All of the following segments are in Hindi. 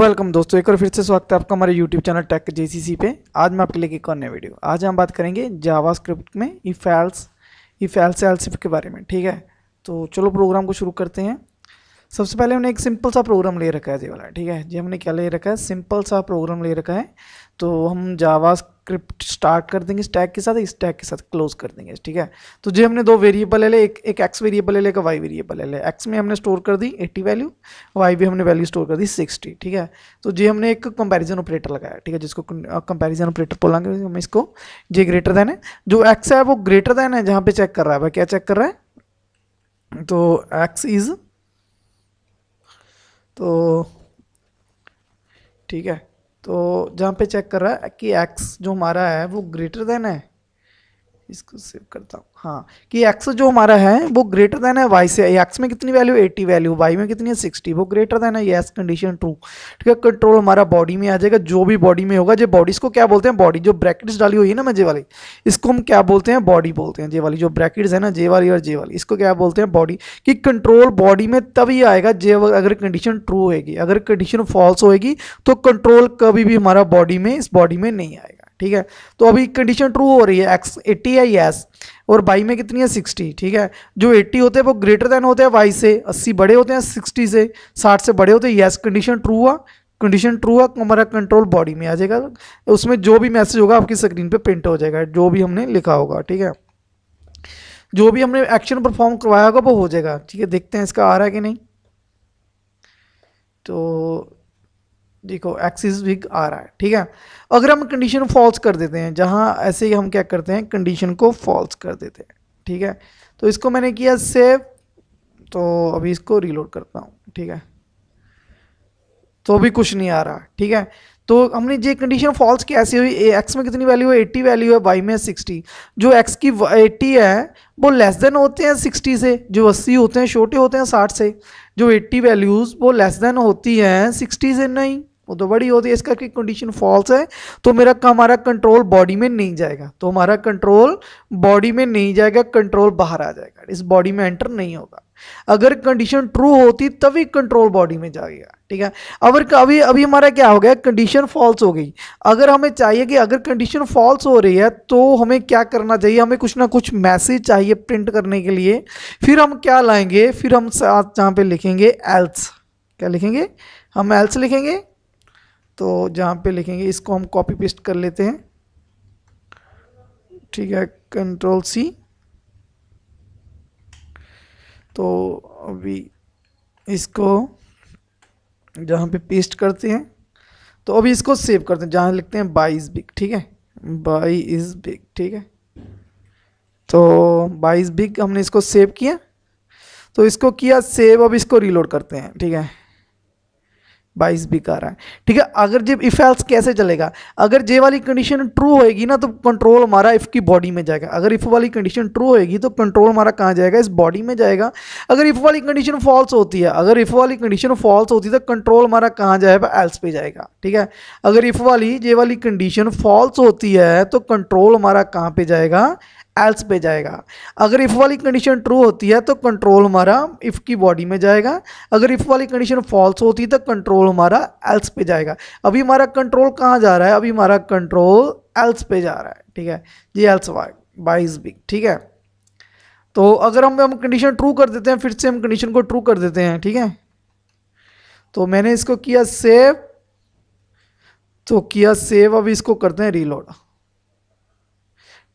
वेलकम दोस्तों एक और फिर से स्वागत है आपका हमारे यूट्यूब चैनल टेक सी पे आज मैं आपके लिए एक और नया वीडियो आज हम बात करेंगे जावास्क्रिप्ट में ई फैल्स ई फैल्स के बारे में ठीक है तो चलो प्रोग्राम को शुरू करते हैं सबसे पहले हमने एक सिंपल सा प्रोग्राम ले रखा है जी वाला ठीक है जी हमने क्या ले रखा है सिंपल सा प्रोग्राम ले रखा है तो हम जावास स्क्रिप्ट स्टार्ट कर देंगे स्टैक के साथ इस टैग के साथ क्लोज कर देंगे ठीक है तो जो हमने दो वेरिएबल ले ले एक एक एक्स वेरिएबल ले लेगा वाई वेरिएबल ले ले एक्स में हमने स्टोर कर दी 80 वैल्यू वाई भी हमने वैल्यू स्टोर कर दी 60 ठीक है तो जो हमने एक कंपैरिजन ऑपरेटर लगाया ठीक है जिसको कंपेरिजन ऑपरेटर बोलेंगे हम इसको जे ग्रेटर देन है जो एक्स है वो ग्रेटर देन है जहाँ पे चेक कर रहा है क्या चेक कर रहा है तो एक्स इज तो ठीक है तो जहाँ पे चेक कर रहा है कि एक्स जो हमारा है वो ग्रेटर देन है इसको सेव करता हूँ हाँ कि एक्स जो हमारा है वो ग्रेटर देन है वाई से एक्स में कितनी वैल्यू 80 वैल्यू वाई में कितनी है 60 वो ग्रेटर देन है येस कंडीशन ट्रू ठीक है कंट्रोल हमारा बॉडी में आ जाएगा जो भी बॉडी में होगा जो बॉडीज को क्या बोलते हैं बॉडी जो ब्रैकेट्स डाली हुई है ना मैं जे वाली इसको हम क्या बोलते हैं बॉडी बोलते हैं जे वाली जो ब्रैकेट्स है ना जे वाली और जे वाली इसको क्या बोलते हैं बॉडी कि कंट्रोल बॉडी में तभी आएगा जे अगर कंडीशन ट्रू होगी अगर कंडीशन फॉल्स होएगी तो कंट्रोल कभी भी हमारा बॉडी में इस बॉडी में नहीं आएगा ठीक है तो अभी कंडीशन ट्रू हो रही है एक्स एट्टी है यस और बाई में कितनी है सिक्सटी ठीक है जो एट्टी होते हैं वो ग्रेटर देन होते हैं वाई से अस्सी बड़े होते हैं सिक्सटी से साठ से बड़े होते हैं यस कंडीशन ट्रू हुआ कंडीशन ट्रू है हमारा कंट्रोल बॉडी में आ जाएगा उसमें जो भी मैसेज होगा आपकी स्क्रीन पे प्रिंट हो जाएगा जो भी हमने लिखा होगा ठीक है जो भी हमने एक्शन परफॉर्म करवाया होगा वो हो जाएगा ठीक है देखते हैं इसका आ रहा है कि नहीं तो देखो एक्सिस भी आ रहा है ठीक है अगर हम कंडीशन फॉल्स कर देते हैं जहाँ ऐसे ही हम क्या करते हैं कंडीशन को फॉल्स कर देते हैं ठीक है तो इसको मैंने किया सेव तो अभी इसको रीलोड करता हूँ ठीक है तो अभी कुछ नहीं आ रहा ठीक है तो हमने ये कंडीशन फॉल्स की ऐसी हुई एक्स में कितनी वैल्यू है एट्टी वैल्यू है वाई में सिक्सटी जो एक्स की एट्टी है वो लेस देन होते हैं सिक्सटी से जो अस्सी होते हैं छोटे होते हैं साठ से जो एट्टी वैल्यूज़ वो लेस देन होती हैं सिक्सटी से नहीं वो तो बड़ी होती है इसका कि कंडीशन फॉल्स है तो मेरा हमारा कंट्रोल बॉडी में नहीं जाएगा तो हमारा कंट्रोल बॉडी में नहीं जाएगा कंट्रोल बाहर आ जाएगा इस बॉडी में एंटर नहीं होगा अगर कंडीशन ट्रू होती तभी कंट्रोल बॉडी में जाएगा ठीक है अगर अभी अभी हमारा क्या हो गया कंडीशन फॉल्स हो गई अगर हमें चाहिए कि अगर कंडीशन फॉल्स हो रही है तो हमें क्या करना चाहिए हमें कुछ ना कुछ मैसेज चाहिए प्रिंट करने के लिए फिर हम क्या लाएंगे फिर हम साथ जहाँ पे लिखेंगे एल्स क्या लिखेंगे हम एल्स लिखेंगे तो जहाँ पे लिखेंगे इसको हम कॉपी पेस्ट कर लेते हैं ठीक है कंट्रोल सी तो अभी इसको जहाँ पे पेस्ट करते हैं तो अभी इसको सेव करते हैं जहाँ लिखते हैं बाईस बिग ठीक है बाईस बिग ठीक है तो बाईस बिग हमने इसको सेव किया तो इसको किया सेव अब इसको रीलोड करते हैं ठीक है बाईस भी कर रहा है ठीक है अगर जब इफ एल्स कैसे चलेगा अगर जे वाली कंडीशन ट्रू होएगी ना तो कंट्रोल हमारा इफ़ की बॉडी में जाएगा अगर इफ़ वाली कंडीशन ट्रू होएगी तो कंट्रोल हमारा कहाँ जाएगा इस बॉडी में जाएगा अगर इफ़ वाली कंडीशन फॉल्स होती है अगर इफ़ वाली कंडीशन फॉल्स होती है तो कंट्रोल हमारा कहाँ जाएगा एल्स पे जाएगा ठीक है अगर इफ़ वाली जे वाली कंडीशन फॉल्स होती है तो कंट्रोल हमारा कहाँ पर जाएगा एल्स पे जाएगा अगर इफ़ वाली कंडीशन ट्रू होती है तो कंट्रोल हमारा इफ़ की बॉडी में जाएगा अगर इफ़ वाली कंडीशन फॉल्स होती है तो कंट्रोल हमारा एल्स पे जाएगा अभी हमारा कंट्रोल कहाँ जा रहा है अभी हमारा कंट्रोल एल्स पे जा रहा है ठीक है ये एल्स बाईस बिग ठीक है तो अगर हम हम कंडीशन ट्रू कर देते हैं फिर से हम कंडीशन को ट्रू कर देते हैं ठीक है तो मैंने इसको किया सेव तो किया सेव अभी इसको करते हैं रीलोड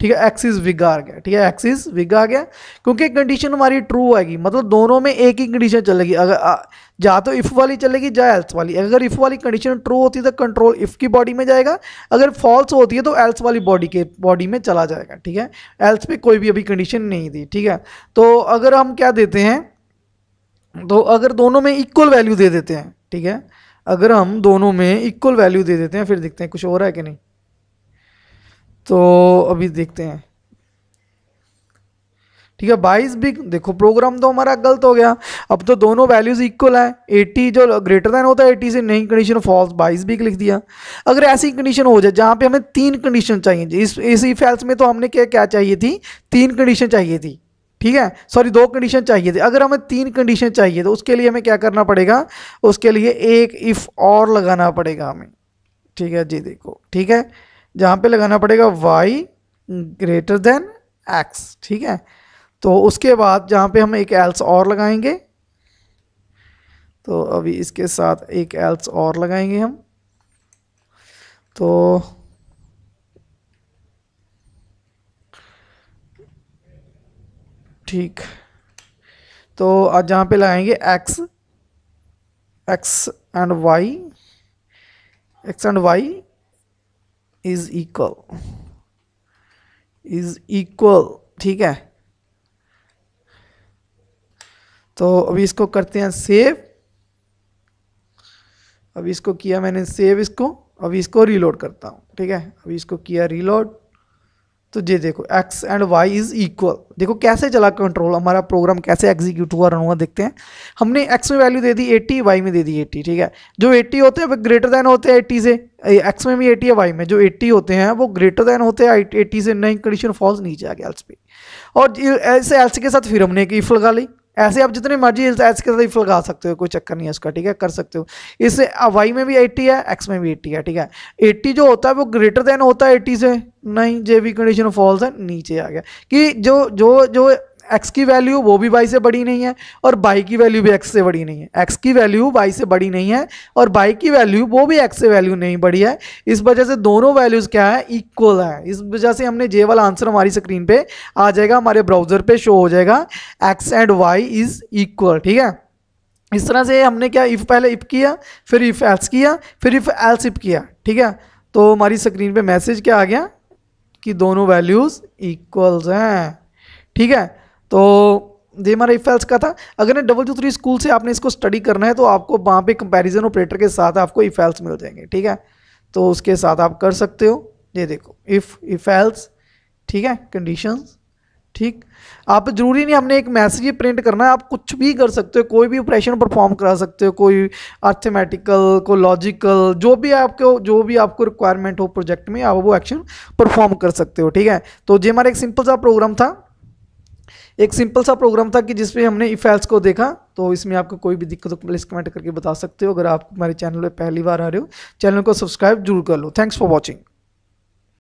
ठीक है एक्सिस विग आ गया ठीक है एक्सिस विग आ गया क्योंकि कंडीशन हमारी ट्रू आएगी मतलब दोनों में एक ही कंडीशन चलेगी अगर या तो इफ़ वाली चलेगी या एल्स वाली अगर इफ़ वाली कंडीशन ट्रू होती है तो कंट्रोल इफ़ की बॉडी में जाएगा अगर फॉल्स होती है तो एल्स वाली बॉडी के बॉडी में चला जाएगा ठीक है एल्स पे कोई भी अभी कंडीशन नहीं थी ठीक है तो अगर हम क्या देते हैं तो अगर दोनों में इक्वल वैल्यू दे देते हैं ठीक है अगर हम दोनों में इक्वल वैल्यू दे देते हैं फिर देखते हैं कुछ और है कि नहीं तो अभी देखते हैं ठीक है बाईस भी देखो प्रोग्राम तो हमारा गलत हो गया अब तो दोनों वैल्यूज इक्वल है एटी जो ग्रेटर देन होता है एटी से नई कंडीशन फॉल्स बाईस भी लिख दिया अगर ऐसी कंडीशन हो जाए जहाँ पे हमें तीन कंडीशन चाहिए इस इसी फैल्स में तो हमने क्या क्या चाहिए थी तीन कंडीशन चाहिए थी ठीक है सॉरी दो कंडीशन चाहिए थी अगर हमें तीन कंडीशन चाहिए तो उसके लिए हमें क्या करना पड़ेगा उसके लिए एक इफ़ और लगाना पड़ेगा हमें ठीक है जी देखो ठीक है जहाँ पे लगाना पड़ेगा वाई ग्रेटर देन एक्स ठीक है तो उसके बाद जहाँ पे हम एक एल्स और लगाएंगे तो अभी इसके साथ एक एल्स और लगाएंगे हम तो ठीक तो आज जहाँ पे लगाएंगे x x and y x and y is equal is equal ठीक है तो अभी इसको करते हैं सेव अभी इसको किया मैंने सेव इसको अभी इसको रीलोड करता हूँ ठीक है अभी इसको किया रीलोड तो ये देखो x and y is equal देखो कैसे चला कंट्रोल हमारा प्रोग्राम कैसे एग्जीक्यूट हुआ रन हुआ देखते हैं हमने x में वैल्यू दे दी 80 y में दे दी 80 ठीक है जो 80 होते हैं वो ग्रेटर देन होते हैं 80 से x में भी 80 है y में जो 80 होते हैं वो ग्रेटर देन होते हैं 80 से नई कंडीशन फॉल्स नीचे आ गया एल्स पे और इसे एल्स के साथ फिर हमने एक इफ लगा ली ऐसे आप जितने मर्जी एस के साथ इफ लगा सकते हो कोई चक्कर नहीं है उसका ठीक है कर सकते हो इससे वाई में भी एट्टी है एक्स में भी एट्टी है ठीक है एट्टी जो होता है वो ग्रेटर देन होता है एट्टी से नहीं जे भी कंडीशन फॉल्स है नीचे आ गया कि जो जो जो एक्स की वैल्यू वो भी बाई से बड़ी नहीं है और बाई की वैल्यू भी एक्स से बड़ी नहीं है एक्स की वैल्यू बाई से बड़ी नहीं है और बाई की वैल्यू वो भी एक्स से वैल्यू नहीं बड़ी है इस वजह से दोनों वैल्यूज़ क्या है इक्वल है इस वजह से हमने जे वाला आंसर हमारी स्क्रीन पर आ जाएगा हमारे ब्राउज़र पर शो हो जाएगा x and y is equal ठीक है इस तरह से हमने क्या इफ़ पहले इफ़ किया फिर इफ़ एल्स किया फिर इफ़ एल्स इफ़ किया ठीक है तो हमारी स्क्रीन पे मैसेज क्या आ गया कि दोनों वैल्यूज़ इक्वल्स हैं ठीक है तो ये हमारा इफेल्स का था अगर ना डबल टू थ्री स्कूल से आपने इसको स्टडी करना है तो आपको वहाँ पे कंपैरिजन ऑपरेटर के साथ आपको इफेल्स मिल जाएंगे ठीक है तो उसके साथ आप कर सकते हो ये देखो इफ़ इफेल्स ठीक है कंडीशंस ठीक आप जरूरी नहीं हमने एक मैसेज ही प्रिंट करना है आप कुछ भी कर सकते हो कोई भी ऑपरेशन परफॉर्म करा सकते हो कोई आर्थमेटिकल को लॉजिकल जो भी आपको जो भी आपको रिक्वायरमेंट हो प्रोजेक्ट में आप वो एक्शन परफॉर्म कर सकते हो ठीक है तो ये हमारा एक सिंपल सा प्रोग्राम था एक सिंपल सा प्रोग्राम था कि जिसमें हमने इफेल्स को देखा तो इसमें आपको कोई भी दिक्कत हो तो प्लीज़ कमेंट करके बता सकते हो अगर आप हमारे चैनल पर पहली बार आ रहे हो चैनल को सब्सक्राइब जरूर कर लो थैंक्स फॉर वॉचिंग